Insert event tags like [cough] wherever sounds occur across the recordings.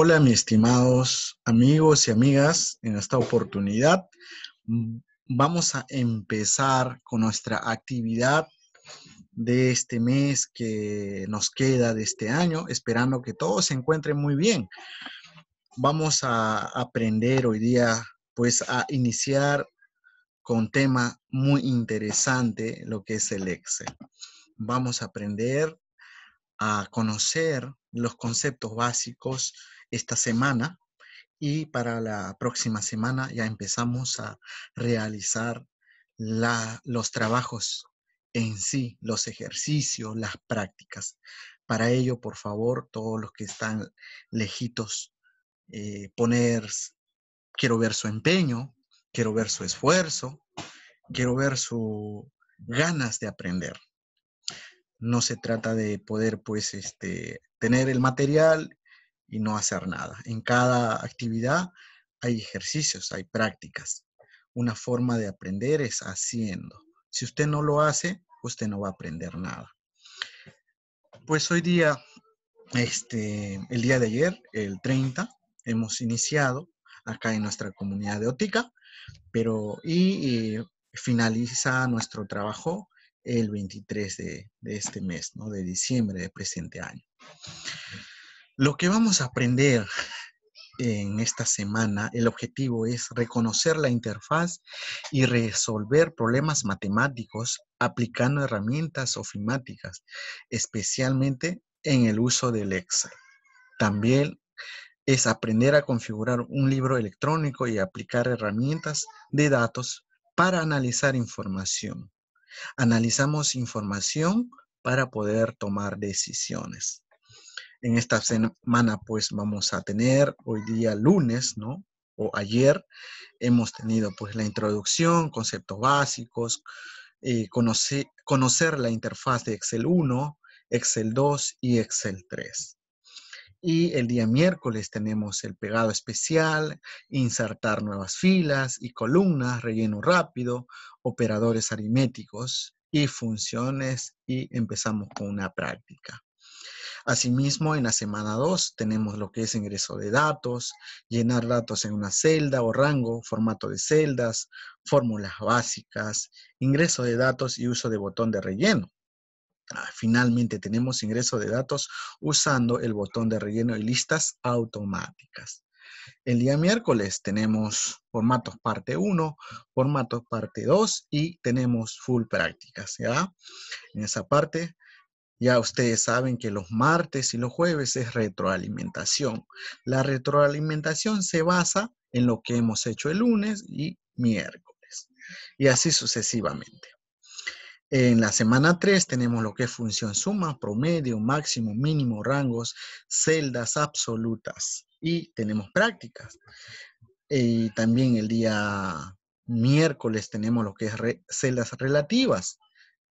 Hola, mis estimados amigos y amigas. En esta oportunidad mm, vamos a empezar con nuestra actividad de este mes que nos queda de este año, esperando que todos se encuentren muy bien. Vamos a aprender hoy día, pues, a iniciar con tema muy interesante, lo que es el Excel. Vamos a aprender a conocer los conceptos básicos esta semana y para la próxima semana ya empezamos a realizar los trabajos en sí, los ejercicios, las prácticas. Para ello, por favor, todos los que están lejitos, eh, poner, quiero ver su empeño, quiero ver su esfuerzo, quiero ver sus ganas de aprender. No se trata de poder, pues, este, tener el material y no hacer nada. En cada actividad hay ejercicios, hay prácticas. Una forma de aprender es haciendo. Si usted no lo hace, usted no va a aprender nada. Pues hoy día, este, el día de ayer, el 30, hemos iniciado acá en nuestra comunidad de Otica, pero y, eh, finaliza nuestro trabajo el 23 de, este mes, ¿no? de diciembre de presente año. Lo que vamos a aprender en esta semana, el objetivo es reconocer la interfaz y resolver problemas matemáticos aplicando herramientas ofimáticas, especialmente en el uso del Excel. También es aprender a configurar un libro electrónico y aplicar herramientas de datos para analizar información. Analizamos información para poder tomar decisiones. En esta semana, pues vamos a tener hoy día lunes, ¿no? O ayer hemos tenido pues la introducción, conceptos básicos, eh, conocer la interfaz de Excel 1, Excel 2 y Excel 3. Y el día miércoles tenemos el pegado especial, insertar nuevas filas y columnas, relleno rápido, operadores aritméticos y funciones y empezamos con una práctica. Asimismo, en la semana 2 tenemos lo que es ingreso de datos, llenar datos en una celda o rango, formato de celdas, fórmulas básicas, ingreso de datos y uso de botón de relleno. Ah, finalmente, tenemos ingreso de datos usando el botón de relleno y listas automáticas. El día miércoles tenemos formatos parte 1, formatos parte 2 y tenemos full prácticas, ¿ya? En esa parte ya ustedes saben que los martes y los jueves es retroalimentación. La retroalimentación se basa en lo que hemos hecho el lunes y miércoles. Y así sucesivamente. En la semana 3 tenemos lo que es función suma, promedio, máximo, mínimo, rangos, celdas absolutas y tenemos prácticas. Y también el día miércoles tenemos lo que es celdas relativas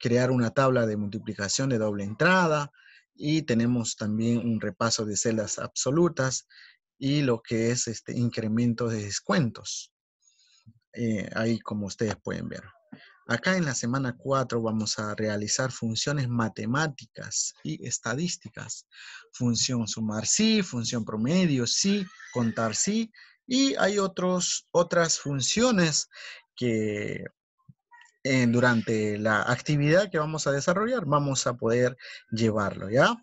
crear una tabla de multiplicación de doble entrada y tenemos también un repaso de celdas absolutas y lo que es este incremento de descuentos. Eh, ahí como ustedes pueden ver. Acá en la semana 4 vamos a realizar funciones matemáticas y estadísticas. Función sumar sí, función promedio sí, contar sí. Y hay otros, otras funciones que eh, durante la actividad que vamos a desarrollar, vamos a poder llevarlo, ¿ya?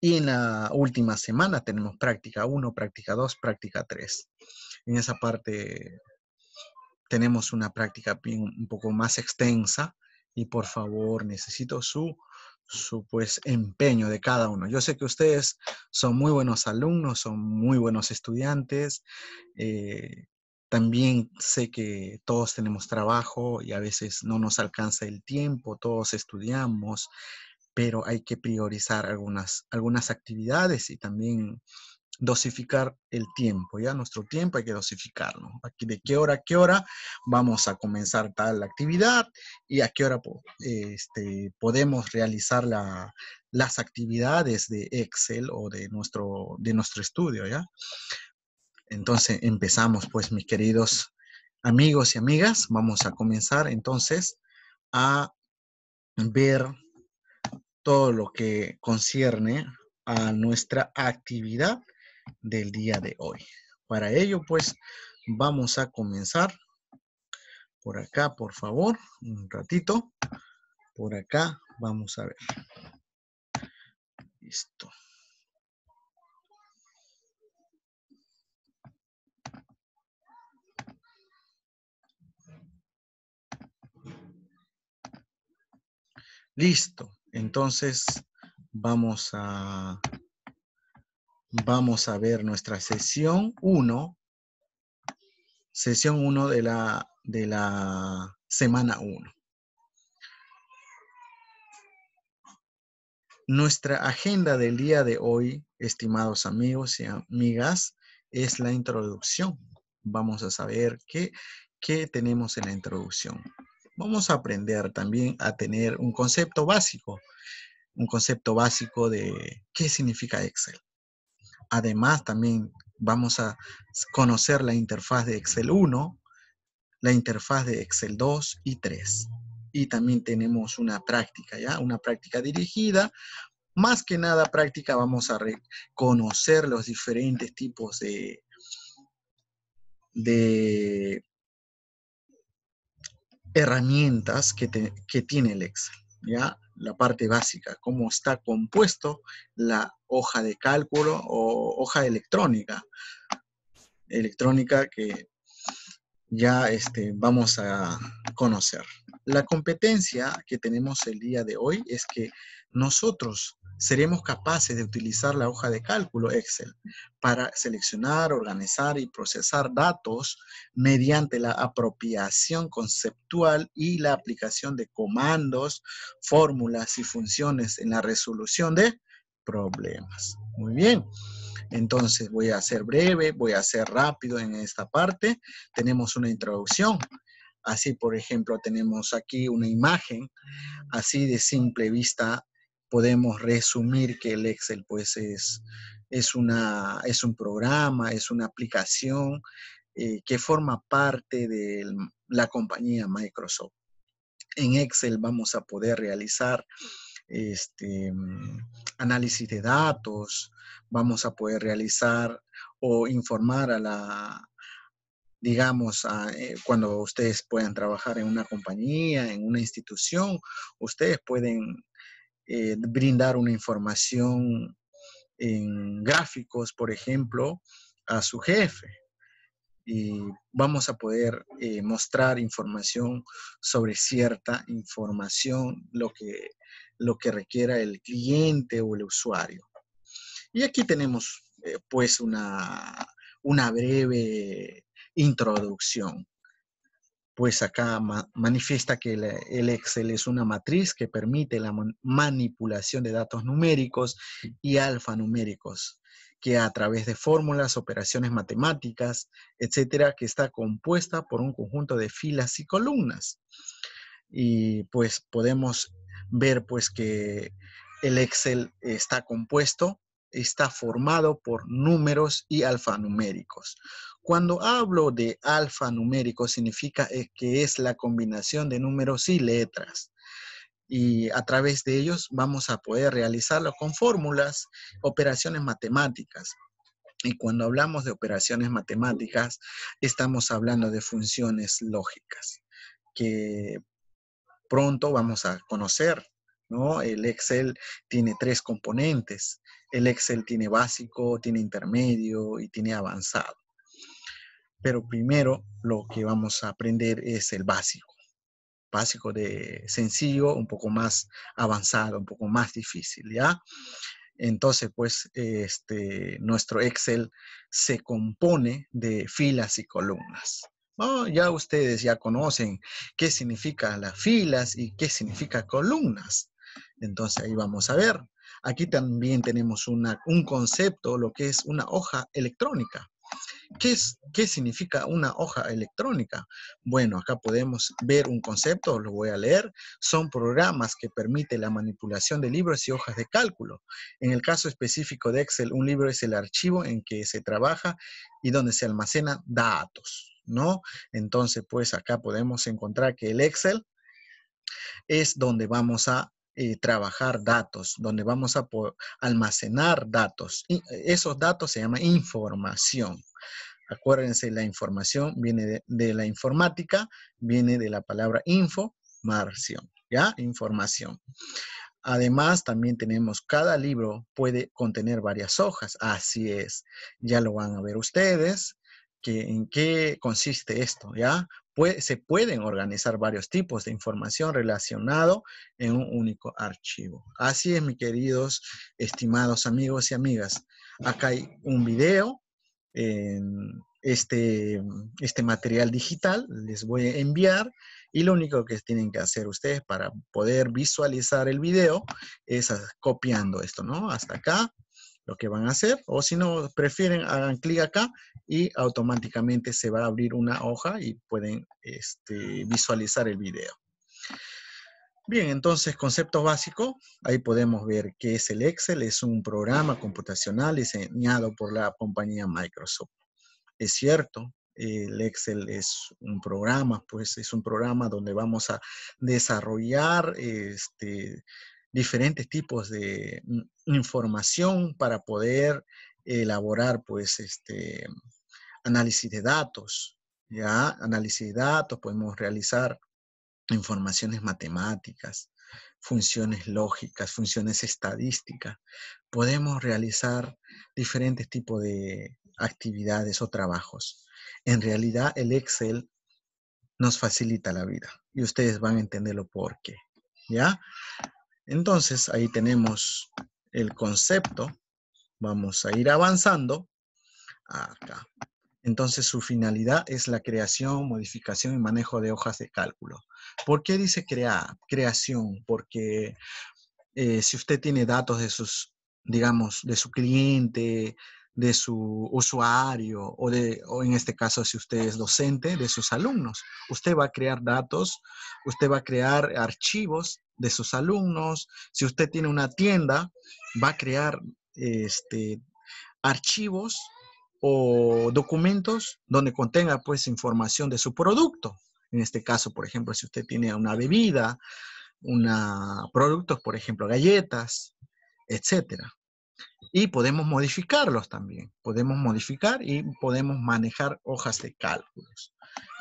Y en la última semana tenemos práctica 1, práctica 2, práctica 3. En esa parte tenemos una práctica un poco más extensa y por favor necesito su, su pues, empeño de cada uno. Yo sé que ustedes son muy buenos alumnos, son muy buenos estudiantes, eh, también sé que todos tenemos trabajo y a veces no nos alcanza el tiempo, todos estudiamos, pero hay que priorizar algunas, algunas actividades y también dosificar el tiempo, ¿ya? Nuestro tiempo hay que dosificarlo. Aquí de qué hora a qué hora vamos a comenzar tal actividad y a qué hora este, podemos realizar las actividades de Excel o de nuestro, de nuestro estudio, ¿ya? Entonces empezamos, pues, mis queridos amigos y amigas, vamos a comenzar entonces a ver todo lo que concierne a nuestra actividad del día de hoy. Para ello, pues, vamos a comenzar por acá, por favor, un ratito. Por acá, vamos a ver. Listo. Listo. Entonces vamos a, vamos a ver nuestra sesión 1, sesión 1 de la, de la semana 1. Nuestra agenda del día de hoy, estimados amigos y amigas, es la introducción. Vamos a saber qué, qué tenemos en la introducción vamos a aprender también a tener un concepto básico, un concepto básico de qué significa Excel. Además, también vamos a conocer la interfaz de Excel 1, la interfaz de Excel 2 y 3. Y también tenemos una práctica, ¿ya? Una práctica dirigida. Más que nada práctica, vamos a conocer los diferentes tipos de, de herramientas que, tiene el Excel, ¿ya? La parte básica, cómo está compuesto la hoja de cálculo o hoja electrónica, electrónica que ya este, vamos a conocer. La competencia que tenemos el día de hoy es que nosotros seremos capaces de utilizar la hoja de cálculo Excel para seleccionar, organizar y procesar datos mediante la apropiación conceptual y la aplicación de comandos, fórmulas y funciones en la resolución de problemas. Muy bien. Entonces voy a ser breve, voy a ser rápido en esta parte. Tenemos una introducción. Así, por ejemplo, tenemos aquí una imagen así de simple vista podemos resumir que el Excel pues es, es, una, es un programa, es una aplicación eh, que forma parte de la compañía Microsoft. En Excel vamos a poder realizar este, mm, análisis de datos, vamos a poder realizar o informar a la, digamos, eh, cuando ustedes puedan trabajar en una compañía, en una institución, ustedes pueden eh, brindar una información en gráficos, por ejemplo, a su jefe. Y vamos a poder eh, mostrar información sobre cierta información, lo que, lo que requiera el cliente o el usuario. Y aquí tenemos eh, pues una breve introducción pues acá manifiesta que el Excel es una matriz que permite la manipulación de datos numéricos y alfanuméricos, que a través de fórmulas, operaciones matemáticas, etcétera, que está compuesta por un conjunto de filas y columnas. Y pues podemos ver pues que el Excel está compuesto, está formado por números y alfanuméricos, cuando hablo de alfanumérico, significa que es la combinación de números y letras. Y a través de ellos vamos a poder realizarlo con fórmulas, operaciones matemáticas. Y cuando hablamos de operaciones matemáticas, estamos hablando de funciones lógicas, que pronto vamos a conocer ¿No? El Excel tiene tres componentes. El Excel tiene básico, tiene intermedio y tiene avanzado. Pero primero lo que vamos a aprender es el básico. Básico de sencillo, un poco más avanzado, un poco más difícil, ¿ya? Entonces, pues, este, nuestro Excel se compone de filas y columnas. ya ustedes ya conocen qué significa las filas y qué significa columnas. Entonces, ahí vamos a ver. Aquí también tenemos una, un concepto, lo que es una hoja electrónica. ¿Qué, significa una hoja electrónica? Bueno, acá podemos ver un concepto, lo voy a leer. Son programas que permiten la manipulación de libros y hojas de cálculo. En el caso específico de Excel, un libro es el archivo en que se trabaja y donde se almacenan datos, ¿no? Entonces, pues acá podemos encontrar que el Excel es donde vamos a eh, trabajar datos, donde vamos a almacenar datos. Y eh, esos datos se llaman información. Acuérdense, la información viene de, la informática, viene de la palabra información, ¿ya? Información. Además, también tenemos cada libro puede contener varias hojas. Así es. Ya lo van a ver ustedes. Que, ¿En qué consiste esto? ¿Ya? se pueden organizar varios tipos de información relacionado en un único archivo. Así es, mis queridos, estimados amigos y amigas. Acá hay un video este, este material digital, les voy a enviar y lo único que tienen que hacer ustedes para poder visualizar el video es copiando esto, ¿no? Hasta acá, lo que van a hacer, o si no prefieren, hagan clic acá y automáticamente se va a abrir una hoja y pueden este, visualizar el video. Bien, entonces concepto básico. ahí podemos ver qué es el Excel, es un programa computacional diseñado por la compañía Microsoft. Es cierto, el Excel es un programa, pues es un programa donde vamos a desarrollar este, diferentes tipos de información para poder elaborar pues este análisis de datos, ¿ya? Análisis de datos, podemos realizar informaciones matemáticas, funciones lógicas, funciones estadísticas. Podemos realizar diferentes tipos de actividades o trabajos. En realidad, el Excel nos facilita la vida y ustedes van a entenderlo por qué. ¿Ya? Entonces, ahí tenemos el concepto. Vamos a ir avanzando acá. Entonces su finalidad es la creación, modificación y manejo de hojas de cálculo. ¿Por qué dice creación? Porque eh, si usted tiene datos de sus, digamos, de su cliente, de su usuario o, de, en este caso si usted es docente, de sus alumnos. Usted va a crear datos, usted va a crear archivos de sus alumnos. Si usted tiene una tienda, va a crear este, archivos o documentos donde contenga pues información de su producto. En este caso, por ejemplo, si usted tiene una bebida, una, productos, por ejemplo, galletas, etcétera. Y podemos modificarlos también. Podemos modificar y podemos manejar hojas de cálculos.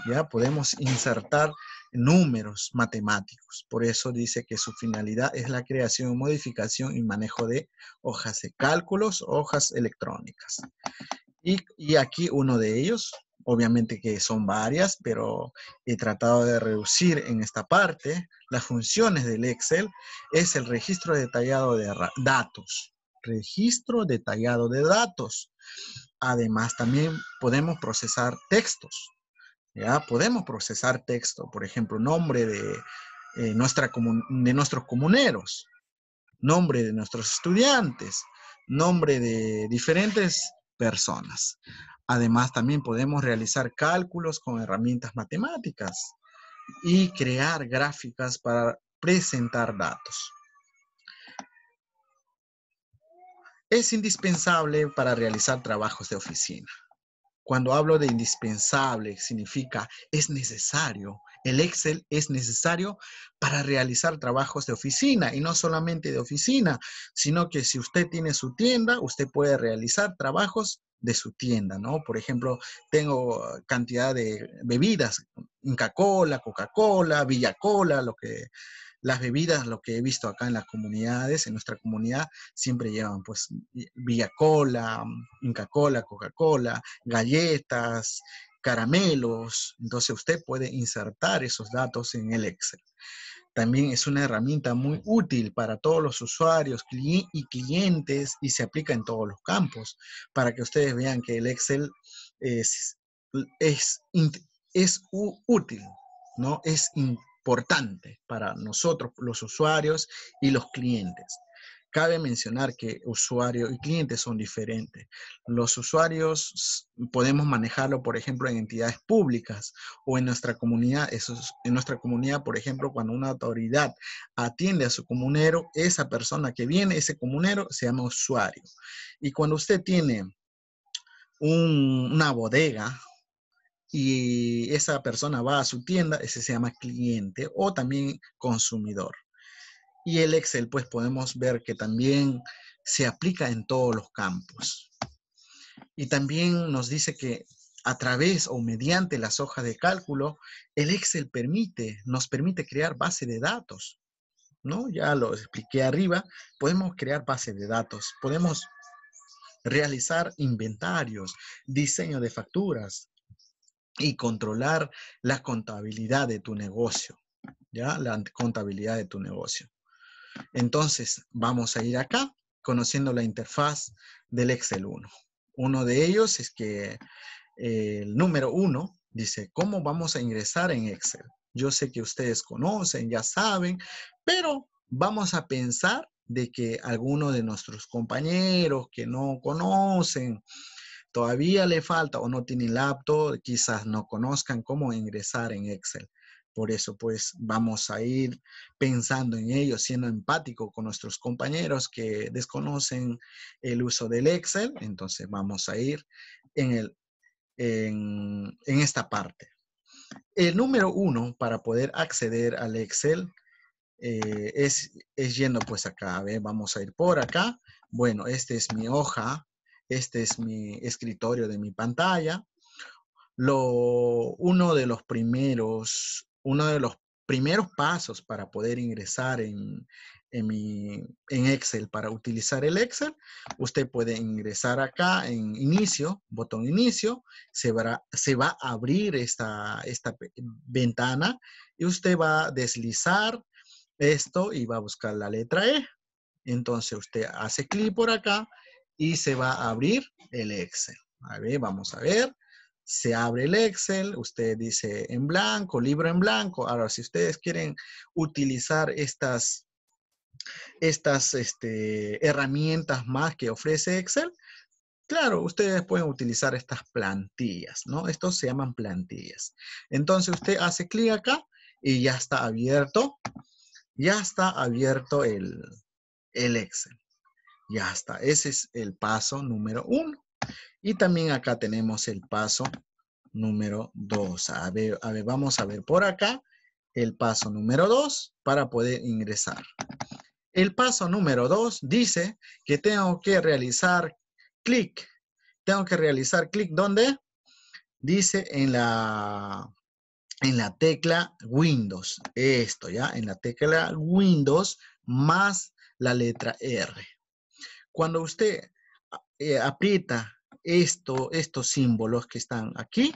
Ya podemos insertar números matemáticos. Por eso dice que su finalidad es la creación, modificación y manejo de hojas de cálculos, hojas electrónicas. Y, aquí uno de ellos, obviamente que son varias, pero he tratado de reducir en esta parte las funciones del Excel, es el registro detallado de datos. Registro detallado de datos. Además, también podemos procesar textos. Ya podemos procesar texto, por ejemplo, nombre de, eh, nuestra de nuestros comuneros, nombre de nuestros estudiantes, nombre de diferentes personas. Además, también podemos realizar cálculos con herramientas matemáticas y crear gráficas para presentar datos. Es indispensable para realizar trabajos de oficina. Cuando hablo de indispensable, significa es necesario, el Excel es necesario para realizar trabajos de oficina y no solamente de oficina, sino que si usted tiene su tienda, usted puede realizar trabajos de su tienda, ¿no? Por ejemplo, tengo cantidad de bebidas, Inca Cola, Coca-Cola, Villa Cola, lo que las bebidas, lo que he visto acá en las comunidades, en nuestra comunidad, siempre llevan pues Villa Cola, Inca Cola, Coca-Cola, galletas, caramelos. Entonces usted puede insertar esos datos en el Excel. También es una herramienta muy útil para todos los usuarios y clientes y se aplica en todos los campos para que ustedes vean que el Excel es, es, es útil, ¿no? Es importante para nosotros, los usuarios y los clientes. Cabe mencionar que usuario y cliente son diferentes. Los usuarios podemos manejarlo, por ejemplo, en entidades públicas o en nuestra comunidad. en nuestra comunidad, por ejemplo, cuando una autoridad atiende a su comunero, esa persona que viene, ese comunero, se llama usuario. Y cuando usted tiene una bodega, y esa persona va a su tienda, ese se llama cliente o también consumidor. Y el Excel, pues podemos ver que también se aplica en todos los campos. Y también nos dice que a través o mediante las hojas de cálculo, el Excel permite, nos permite crear base de datos. ¿no? Ya lo expliqué arriba, podemos crear bases de datos, podemos realizar inventarios, diseño de facturas y controlar la contabilidad de tu negocio, ¿ya? La contabilidad de tu negocio. Entonces, vamos a ir acá conociendo la interfaz del Excel 1. Uno de ellos es que eh, el número 1 dice, ¿cómo vamos a ingresar en Excel? Yo sé que ustedes conocen, ya saben, pero vamos a pensar de que algunos de nuestros compañeros que no conocen, todavía le falta o no tienen laptop, quizás no conozcan cómo ingresar en Excel. Por eso, pues vamos a ir pensando en ello, siendo empático con nuestros compañeros que desconocen el uso del Excel. Entonces, vamos a ir en, en, esta parte. El número uno para poder acceder al Excel eh, es, es, yendo pues acá. vamos a ir por acá. Bueno, esta es mi hoja. Este es mi escritorio de mi pantalla. Lo, uno de los primeros uno de los primeros pasos para poder ingresar en, Excel. Para utilizar el Excel, usted puede ingresar acá en inicio, botón inicio, se, va a abrir esta, esta ventana y usted va a deslizar esto y va a buscar la letra E. Entonces usted hace clic por acá y se va a abrir el Excel. A ver, vamos a ver se abre el Excel, usted dice en blanco, libro en blanco. Ahora, si ustedes quieren utilizar estas, estas este, herramientas más que ofrece Excel, Claro, ustedes pueden utilizar estas plantillas, ¿no? Estos se llaman plantillas. Entonces usted hace clic acá y ya está abierto. Ya está abierto el, el Excel. Ya está. Ese es el paso número uno. Y también acá tenemos el paso número 2. A ver, vamos a ver por acá el paso número 2 para poder ingresar. El paso número 2 dice que tengo que realizar clic. Tengo que realizar clic donde dice en la, en la tecla Windows. Esto, ¿ya? En la tecla Windows más la letra R. Cuando usted eh, aprieta esto, estos símbolos que están aquí,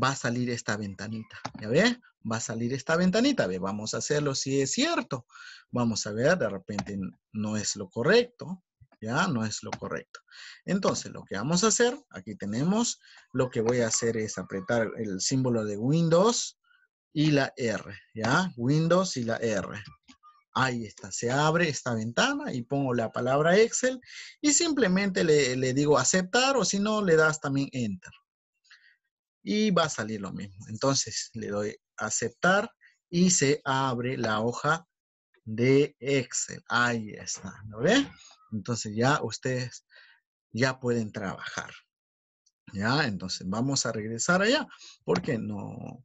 va a salir esta ventanita. ¿Ya ve, Va a salir esta ventanita. vamos a hacerlo si es cierto. Vamos a ver, de repente no es lo correcto. Ya, no es lo correcto. Entonces, lo que vamos a hacer, aquí tenemos, lo que voy a hacer es apretar el símbolo de Windows y la R, ¿ya? Windows y la R. Ahí está, se abre esta ventana y pongo la palabra Excel y simplemente le, digo aceptar o si no le das también Enter. Y va a salir lo mismo. Entonces le doy aceptar y se abre la hoja de Excel. Ahí está, ¿lo Entonces ya ustedes ya pueden trabajar. Ya, entonces vamos a regresar allá porque no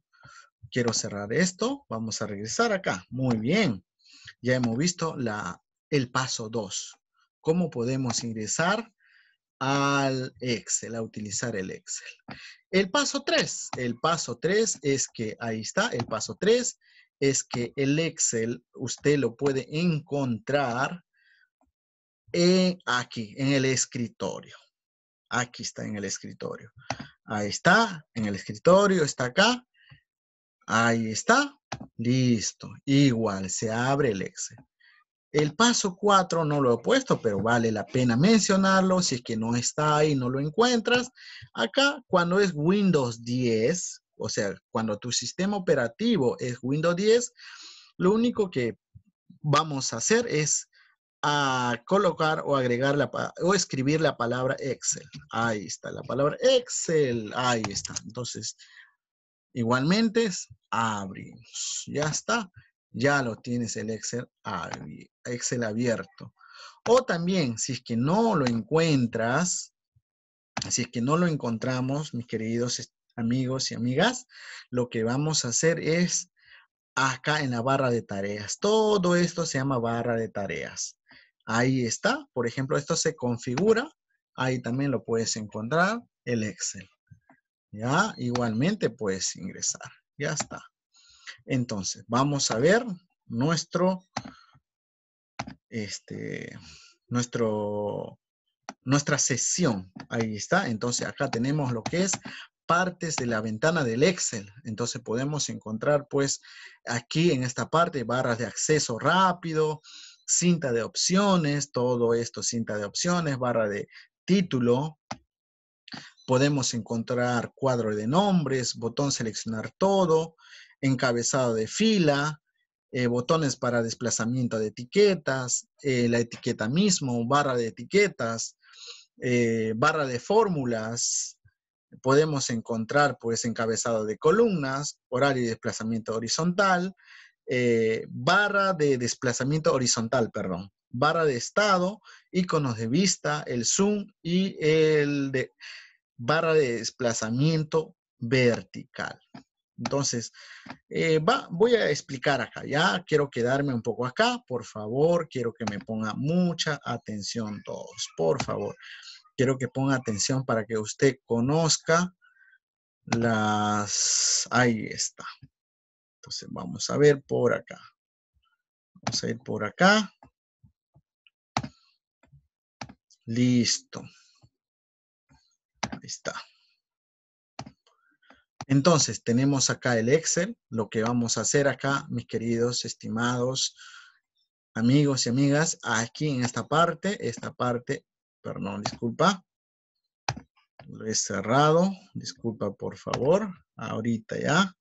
quiero cerrar esto. Vamos a regresar acá. Muy bien. Ya hemos visto la, el paso 2. ¿Cómo podemos ingresar al Excel, a utilizar el Excel? El paso 3. El paso 3 es que, ahí está, el paso 3 es que el Excel usted lo puede encontrar aquí, en el escritorio. Aquí está en el escritorio. Ahí está, en el escritorio, está acá. Ahí está. Listo. Igual, se abre el Excel. El paso 4 no lo he puesto, pero vale la pena mencionarlo. Si es que no está ahí, no lo encuentras. Acá, cuando es Windows 10, o sea, cuando tu sistema operativo es Windows 10, lo único que vamos a hacer es a colocar o agregar la, o escribir la palabra Excel. Ahí está, la palabra Excel. Ahí está. Entonces, Igualmente, abrimos. Ya está. Ya lo tienes el Excel, Excel abierto. O también, si es que no lo encuentras, si es que no lo encontramos, mis queridos amigos y amigas, lo que vamos a hacer es acá en la barra de tareas. Todo esto se llama barra de tareas. Ahí está. Por ejemplo, esto se configura. Ahí también lo puedes encontrar, el Excel. ¿Ya? Igualmente puedes ingresar. Ya está. Entonces, vamos a ver nuestro, este, nuestro, nuestra sesión. Ahí está. Entonces, acá tenemos lo que es partes de la ventana del Excel. Entonces podemos encontrar pues aquí en esta parte barras de acceso rápido, cinta de opciones, todo esto, cinta de opciones, barra de título, podemos encontrar cuadro de nombres, botón seleccionar todo, encabezado de fila, eh, botones para desplazamiento de etiquetas, eh, la etiqueta mismo, barra de etiquetas, eh, barra de fórmulas, podemos encontrar pues encabezado de columnas, horario y desplazamiento horizontal, barra de desplazamiento horizontal, perdón, barra de estado, iconos de vista, el zoom y el de barra de desplazamiento vertical. Entonces, eh, voy a explicar acá, ya quiero quedarme un poco acá, por favor, quiero que me ponga mucha atención todos, por favor. Quiero que ponga atención para que usted conozca las... Ahí está. Entonces, vamos a ver por acá. Vamos a ir por acá. Listo está. Entonces, tenemos acá el Excel. Lo que vamos a hacer acá, mis queridos, estimados amigos y amigas, aquí en esta parte, esta parte, perdón, disculpa, lo he cerrado, disculpa por favor, ahorita ya,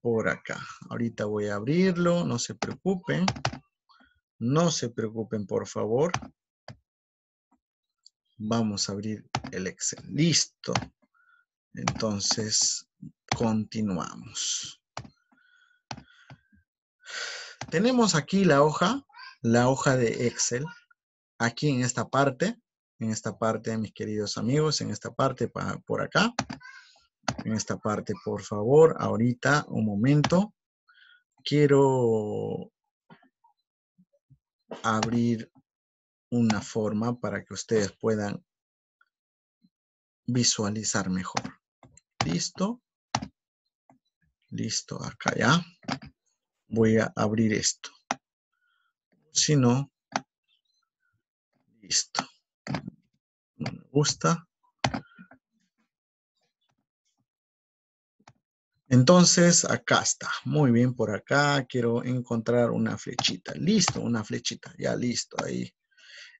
por acá. Ahorita voy a abrirlo, no se preocupen, no se preocupen por favor. Vamos a abrir el Excel. Listo. Entonces, continuamos. Tenemos aquí la hoja, la hoja de Excel. Aquí en esta parte, en esta parte, mis queridos amigos, en esta parte por acá. En esta parte, por favor, ahorita, un momento. Quiero abrir una forma para que ustedes puedan visualizar mejor. ¿Listo? Listo, acá ya. Voy a abrir esto. Si no, listo. No me gusta. Entonces, acá está. Muy bien, por acá quiero encontrar una flechita. Listo, una flechita. Ya listo, ahí.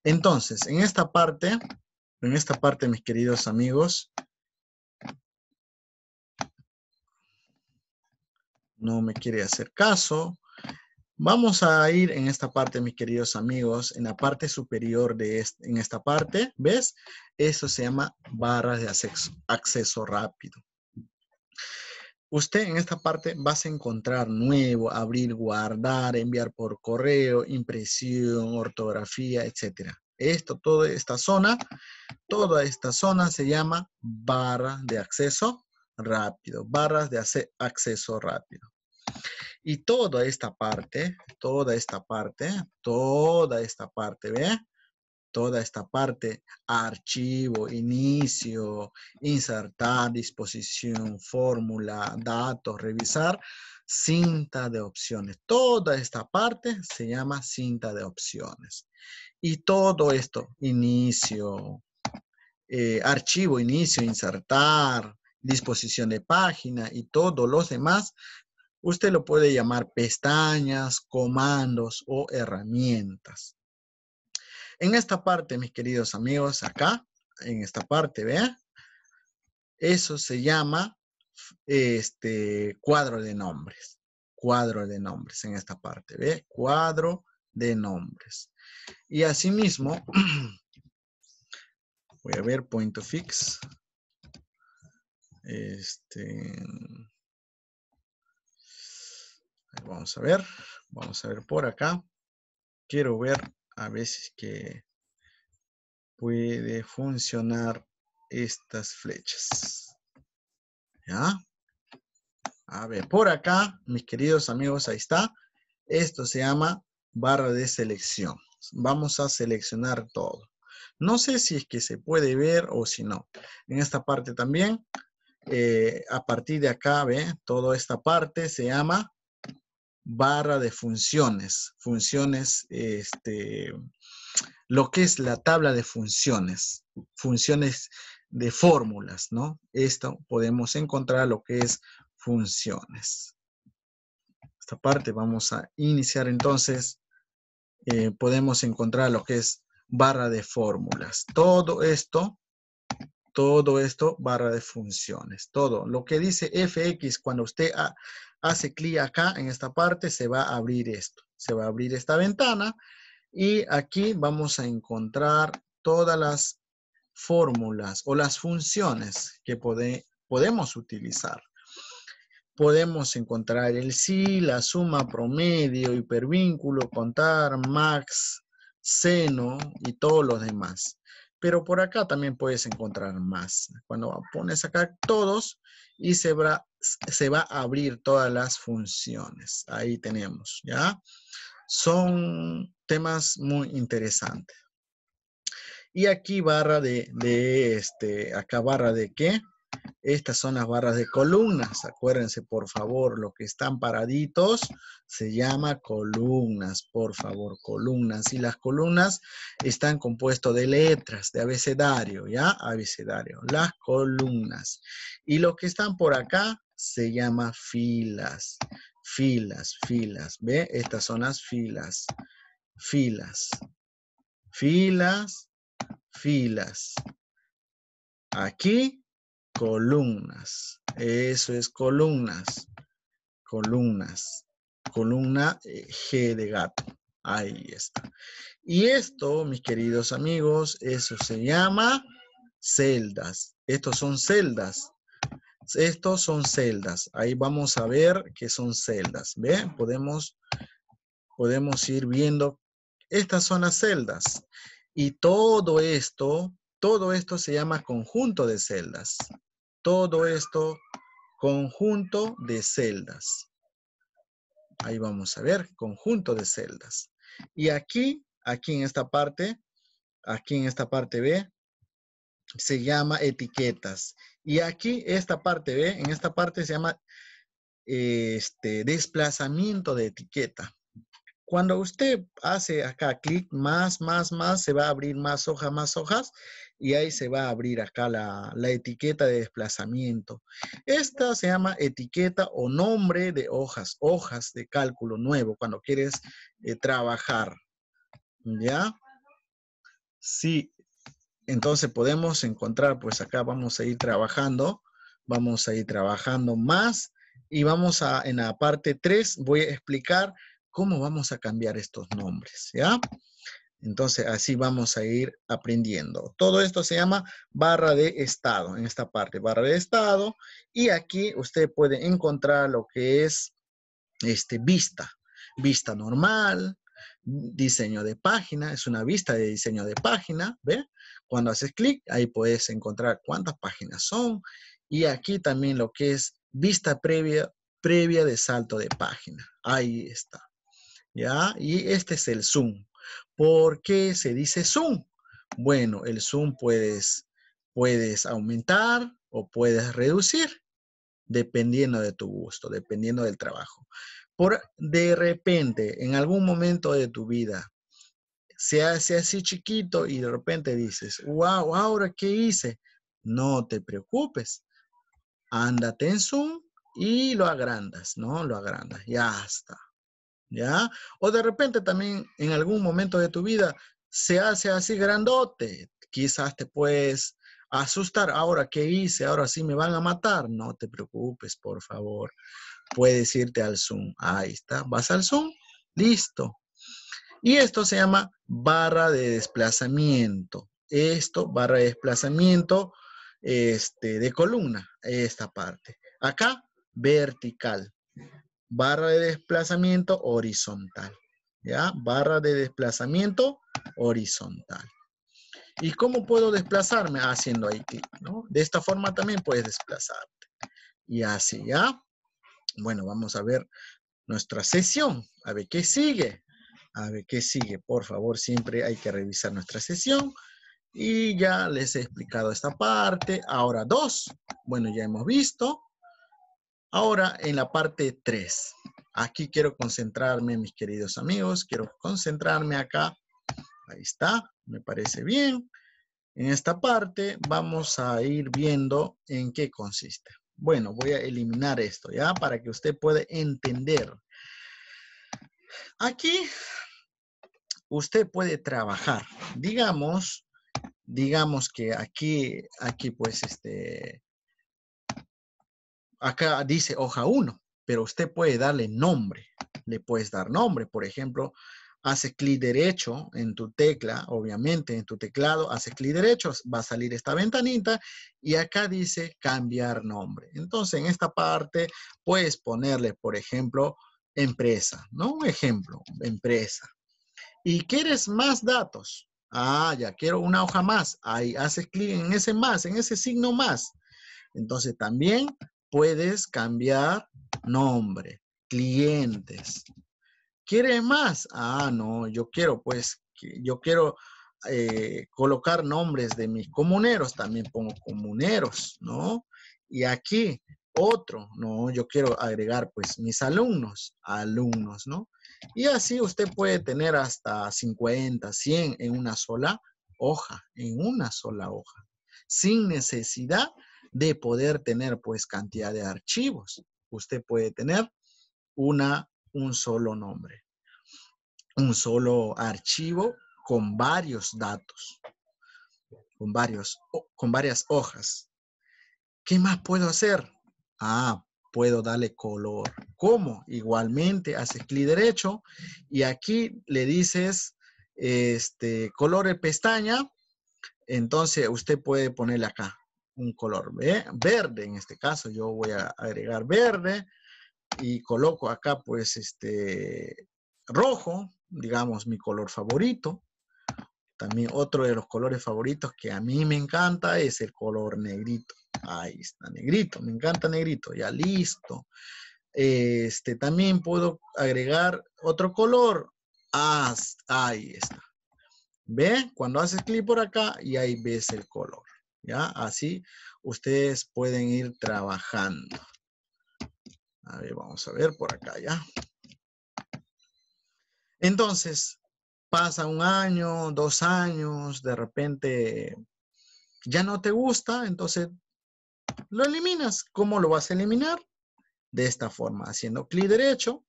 Entonces, en esta parte, en esta parte, mis queridos amigos, no me quiere hacer caso. Vamos a ir en esta parte, mis queridos amigos, en la parte superior de en esta parte, ¿ves? Eso se llama barras de acceso rápido. Usted en esta parte vas a encontrar nuevo, abrir, guardar, enviar por correo, impresión, ortografía, etc. Esto, toda esta zona, toda esta zona se llama barra de acceso rápido, barras de acceso rápido. Y toda esta parte, toda esta parte, toda esta parte, ¿ve? toda esta parte, archivo, inicio, insertar, disposición, fórmula, datos, revisar, cinta de opciones. Toda esta parte se llama cinta de opciones. Y todo esto, inicio, eh, archivo, inicio, insertar, disposición de página y todos los demás, usted lo puede llamar pestañas, comandos o herramientas. En esta parte, mis queridos amigos, acá, en esta parte, vea, eso se llama este cuadro de nombres. Cuadro de nombres en esta parte, ¿ve? Cuadro de nombres. Y asimismo, [clears throat] voy a ver punto fix. Este, vamos a ver, vamos a ver por acá. Quiero ver a veces que puede funcionar estas flechas. ¿Ya? A ver, por acá, mis queridos amigos, ahí está. Esto se llama barra de selección. Vamos a seleccionar todo. No sé si es que se puede ver o si no. En esta parte también, eh, a partir de acá, ve, toda esta parte se llama barra de funciones, funciones, este, lo que es la tabla de funciones, funciones de fórmulas, ¿no? Esto podemos encontrar lo que es funciones. Esta parte vamos a iniciar entonces. Eh, podemos encontrar lo que es barra de fórmulas. Todo esto, todo esto, barra de funciones. Todo lo que dice fx cuando usted hace clic acá en esta parte, se va a abrir esto. Se va a abrir esta ventana y aquí vamos a encontrar todas las fórmulas o las funciones que podemos utilizar. Podemos encontrar el sí, la suma, promedio, hipervínculo, contar, max, seno y todos los demás pero por acá también puedes encontrar más. Cuando pones acá todos y se va, se va a abrir todas las funciones. Ahí tenemos, ¿ya? Son temas muy interesantes. Y aquí barra de, de este, acá barra de qué? Estas son las barras de columnas. Acuérdense, por favor, lo que están paraditos se llama columnas, por favor, columnas. Y las columnas están compuestas de letras, de abecedario, ¿ya? Abecedario, las columnas. Y lo que están por acá se llama filas, filas, filas. ¿Ve? Estas son las filas, filas, filas, filas. Aquí columnas. Eso es columnas. Columnas. Columna eh, G de gato. Ahí está. Y esto, mis queridos amigos, eso se llama celdas. Estos son celdas. Estos son celdas. Ahí vamos a ver que son celdas. ¿Ve? Podemos, podemos ir viendo. Estas son las celdas. Y todo esto todo esto se llama conjunto de celdas. Todo esto, conjunto de celdas. Ahí vamos a ver, conjunto de celdas. Y aquí, aquí en esta parte, aquí en esta parte B, se llama etiquetas. Y aquí, esta parte B, en esta parte se llama este, desplazamiento de etiqueta. Cuando usted hace acá clic, más, más, más, se va a abrir más hojas, más hojas, y ahí se va a abrir acá la, la, etiqueta de desplazamiento. Esta se llama etiqueta o nombre de hojas, hojas de cálculo nuevo cuando quieres eh, trabajar. ¿Ya? Sí, entonces podemos encontrar, pues acá vamos a ir trabajando, vamos a ir trabajando más y vamos a, en la parte 3 voy a explicar cómo vamos a cambiar estos nombres, ¿ya? Entonces, así vamos a ir aprendiendo. Todo esto se llama barra de estado, en esta parte, barra de estado. Y aquí usted puede encontrar lo que es este, vista, vista normal, diseño de página, es una vista de diseño de página, ¿ve? Cuando haces clic, ahí puedes encontrar cuántas páginas son. Y aquí también lo que es vista previa, previa de salto de página. Ahí está. ¿Ya? Y este es el zoom. ¿Por qué se dice zoom? Bueno, el zoom puedes, puedes aumentar o puedes reducir, dependiendo de tu gusto, dependiendo del trabajo. Por de repente, en algún momento de tu vida, se hace así chiquito y de repente dices, wow, ahora qué hice. No te preocupes, ándate en Zoom y lo agrandas, ¿no? Lo agrandas, ya está. ¿ya? O de repente también en algún momento de tu vida se hace así grandote, quizás te puedes asustar, ahora qué hice, ahora sí me van a matar, no te preocupes, por favor, puedes irte al Zoom, ahí está, vas al Zoom, listo. Y esto se llama barra de desplazamiento, esto, barra de desplazamiento este, de columna, esta parte. Acá, vertical barra de desplazamiento horizontal. ¿Ya? Barra de desplazamiento horizontal. ¿Y cómo puedo desplazarme? Haciendo ahí ¿no? De esta forma también puedes desplazarte. Y así, ¿ya? Bueno, vamos a ver nuestra sesión. A ver qué sigue. A ver qué sigue. Por favor, siempre hay que revisar nuestra sesión. Y ya les he explicado esta parte. Ahora dos. Bueno, ya hemos visto. Ahora en la parte 3. Aquí quiero concentrarme, mis queridos amigos. Quiero concentrarme acá. Ahí está, me parece bien. En esta parte vamos a ir viendo en qué consiste. Bueno, voy a eliminar esto ya para que usted pueda entender. Aquí usted puede trabajar. Digamos, digamos que aquí, aquí pues este, acá dice hoja 1, pero usted puede darle nombre. Le puedes dar nombre. Por ejemplo, hace clic derecho en tu tecla, obviamente en tu teclado, Hace clic derecho, va a salir esta ventanita y acá dice cambiar nombre. Entonces, en esta parte puedes ponerle, por ejemplo, empresa, ¿no? Un ejemplo, empresa. ¿Y quieres más datos? Ah, ya quiero una hoja más. Ahí haces clic en ese más, en ese signo más. Entonces, también puedes cambiar nombre, clientes. ¿Quiere más? Ah, no, yo quiero, pues, yo quiero eh, colocar nombres de mis comuneros, también pongo comuneros, ¿no? Y aquí otro, ¿no? Yo quiero agregar, pues, mis alumnos, alumnos, ¿no? Y así usted puede tener hasta 50, 100 en una sola hoja, en una sola hoja, sin necesidad de poder tener pues cantidad de archivos. Usted puede tener una, un solo nombre, un solo archivo con varios datos, con, varios, con varias hojas. ¿Qué más puedo hacer? Ah, puedo darle color. ¿Cómo? Igualmente, hace clic derecho y aquí le dices este, color de pestaña. Entonces, usted puede ponerle acá un color verde, en este caso yo voy a agregar verde y coloco acá pues este rojo, digamos mi color favorito. También otro de los colores favoritos que a mí me encanta es el color negrito. Ahí está, negrito, me encanta negrito, ya listo. Este, también puedo agregar otro color. ahí está. ¿Ve? Cuando haces clic por acá y ahí ves el color. ¿ya? Así ustedes pueden ir trabajando. A vamos a ver por acá, ¿ya? Entonces, pasa un año, dos años, de repente ya no te gusta, entonces lo eliminas. ¿Cómo lo vas a eliminar? De esta forma, haciendo clic derecho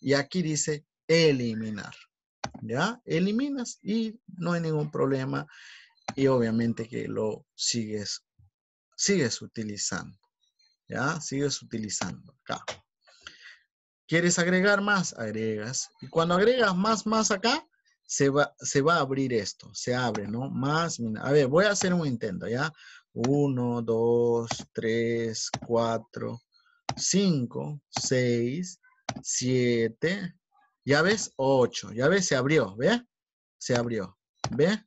y aquí dice eliminar. ¿Ya? Eliminas y no hay ningún problema y obviamente que lo sigues, sigues utilizando. ¿Ya? Sigues utilizando acá. ¿Quieres agregar más? Agregas. Y cuando agregas más, más acá, se va, se va a abrir esto. Se abre, ¿no? Más, a ver, voy a hacer un intento, ¿ya? Uno, dos, tres, cuatro, cinco, seis, siete, ya ves, Ocho, ya ves, se abrió, ¿ve? Se abrió, ¿ve?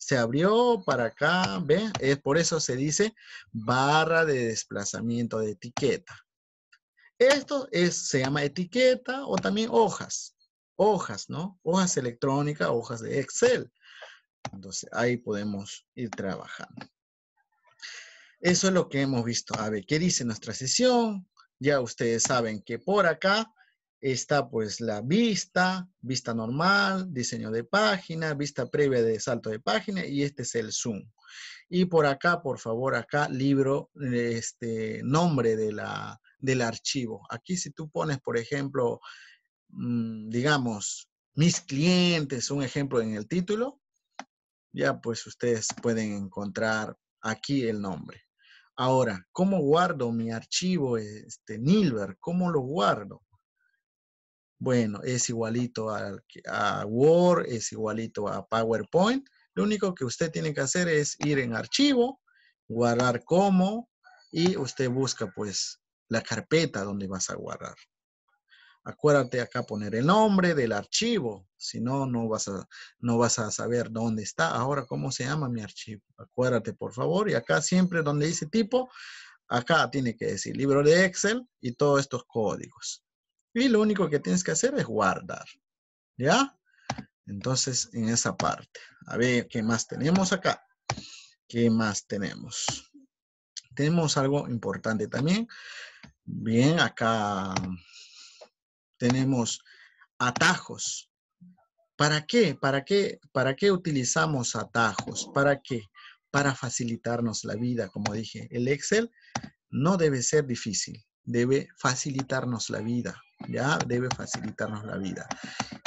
se abrió para acá, ¿ve? Es por eso se dice barra de desplazamiento de etiqueta. Esto es, se llama etiqueta o también hojas. Hojas, ¿no? Hojas electrónicas, hojas de Excel. Entonces, ahí podemos ir trabajando. Eso es lo que hemos visto. A ver, ¿qué dice nuestra sesión? Ya ustedes saben que por acá está pues la vista, vista normal, diseño de página, vista previa de salto de página y este es el zoom. Y por acá, por favor, acá libro, este nombre de la, del archivo. Aquí si tú pones, por ejemplo, mm, digamos, mis clientes, un ejemplo en el título, ya pues ustedes pueden encontrar aquí el nombre. Ahora, ¿cómo guardo mi archivo este, Nilver? ¿Cómo lo guardo? bueno, es igualito a, Word, es igualito a PowerPoint. Lo único que usted tiene que hacer es ir en archivo, guardar como y usted busca pues la carpeta donde vas a guardar. Acuérdate acá poner el nombre del archivo, si no, no vas, a, no vas a saber dónde está. Ahora, ¿cómo se llama mi archivo? Acuérdate, por favor. Y acá siempre donde dice tipo, acá tiene que decir libro de Excel y todos estos códigos. Y lo único que tienes que hacer es guardar. ¿Ya? Entonces, en esa parte. A ver, ¿qué más tenemos acá? ¿Qué más tenemos? Tenemos algo importante también. Bien, acá tenemos atajos. ¿Para qué? ¿Para qué? ¿Para qué utilizamos atajos? ¿Para qué? Para facilitarnos la vida, como dije. El Excel no debe ser difícil debe facilitarnos la vida, ¿ya? Debe facilitarnos la vida.